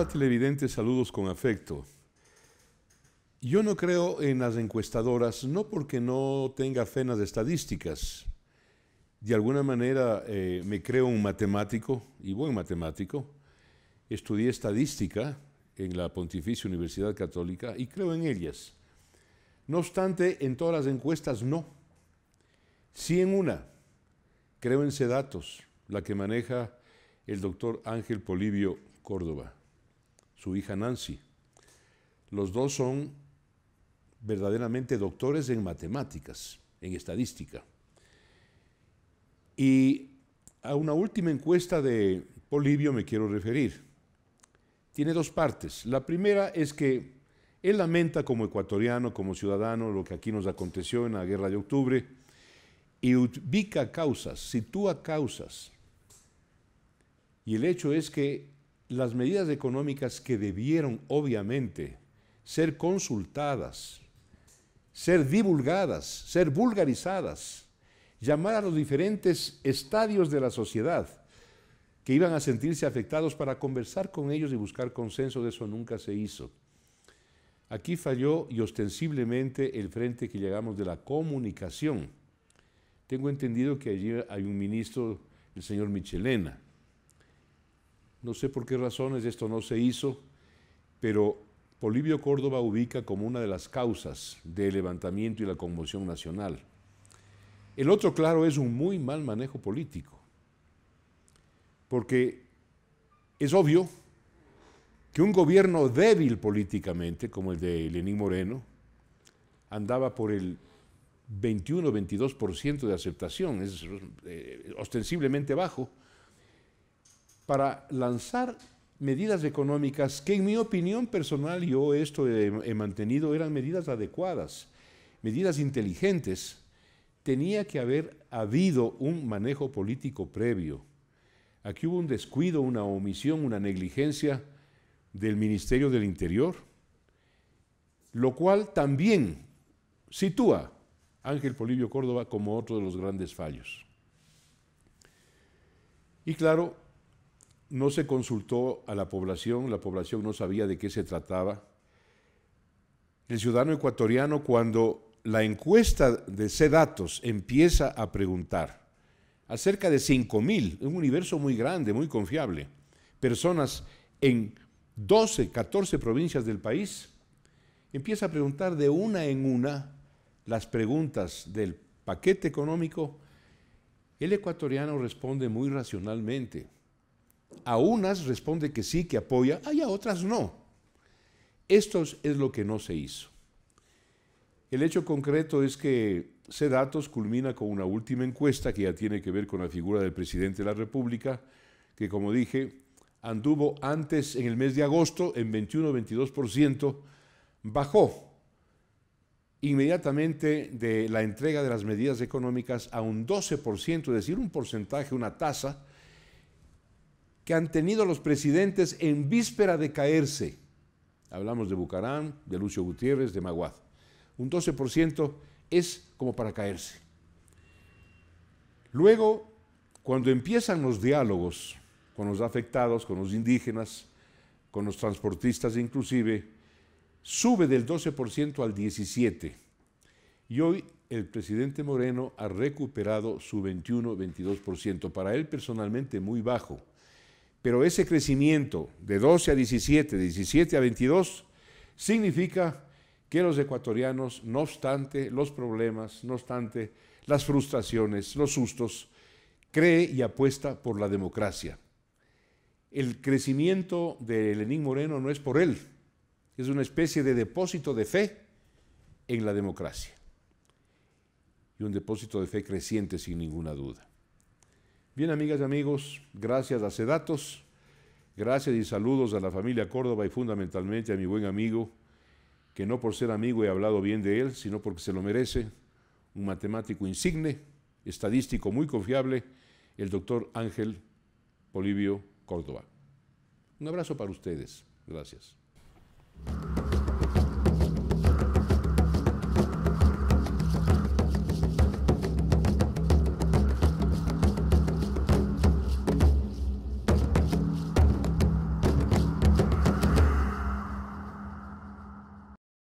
Hola televidentes, saludos con afecto. Yo no creo en las encuestadoras, no porque no tenga fe de estadísticas. De alguna manera eh, me creo un matemático y buen matemático. Estudié estadística en la Pontificia Universidad Católica y creo en ellas. No obstante, en todas las encuestas no. Sí en una. Creo en Cdatos la que maneja el doctor Ángel Polibio Córdoba su hija Nancy. Los dos son verdaderamente doctores en matemáticas, en estadística. Y a una última encuesta de Polibio me quiero referir. Tiene dos partes. La primera es que él lamenta como ecuatoriano, como ciudadano, lo que aquí nos aconteció en la guerra de octubre y ubica causas, sitúa causas. Y el hecho es que las medidas económicas que debieron, obviamente, ser consultadas, ser divulgadas, ser vulgarizadas, llamar a los diferentes estadios de la sociedad que iban a sentirse afectados para conversar con ellos y buscar consenso, de eso nunca se hizo. Aquí falló y ostensiblemente el frente que llegamos de la comunicación. Tengo entendido que allí hay un ministro, el señor Michelena, no sé por qué razones esto no se hizo, pero Polibio Córdoba ubica como una de las causas del levantamiento y la conmoción nacional. El otro, claro, es un muy mal manejo político, porque es obvio que un gobierno débil políticamente, como el de Lenín Moreno, andaba por el 21-22% de aceptación, es eh, ostensiblemente bajo, para lanzar medidas económicas que en mi opinión personal yo esto he, mantenido eran medidas adecuadas, medidas inteligentes. Tenía que haber habido un manejo político previo. Aquí hubo un descuido, una omisión, una negligencia del Ministerio del Interior, lo cual también sitúa a Ángel Polivio Córdoba como otro de los grandes fallos. Y claro, no se consultó a la población, la población no sabía de qué se trataba. El ciudadano ecuatoriano cuando la encuesta de C-Datos empieza a preguntar acerca de 5.000, un universo muy grande, muy confiable, personas en 12, 14 provincias del país, empieza a preguntar de una en una las preguntas del paquete económico, el ecuatoriano responde muy racionalmente a unas responde que sí, que apoya, y a otras no. Esto es lo que no se hizo. El hecho concreto es que C-DATOS culmina con una última encuesta que ya tiene que ver con la figura del presidente de la República, que como dije, anduvo antes en el mes de agosto en 21-22%, bajó inmediatamente de la entrega de las medidas económicas a un 12%, es decir, un porcentaje, una tasa que han tenido los presidentes en víspera de caerse. Hablamos de Bucarán, de Lucio Gutiérrez, de Maguad. Un 12% es como para caerse. Luego, cuando empiezan los diálogos con los afectados, con los indígenas, con los transportistas inclusive, sube del 12% al 17%. Y hoy el presidente Moreno ha recuperado su 21-22%, para él personalmente muy bajo. Pero ese crecimiento de 12 a 17, de 17 a 22, significa que los ecuatorianos, no obstante los problemas, no obstante las frustraciones, los sustos, cree y apuesta por la democracia. El crecimiento de Lenín Moreno no es por él, es una especie de depósito de fe en la democracia. Y un depósito de fe creciente sin ninguna duda. Bien, amigas y amigos, gracias a Cedatos, gracias y saludos a la familia Córdoba y fundamentalmente a mi buen amigo, que no por ser amigo he hablado bien de él, sino porque se lo merece, un matemático insigne, estadístico muy confiable, el doctor Ángel Polivio Córdoba. Un abrazo para ustedes. Gracias.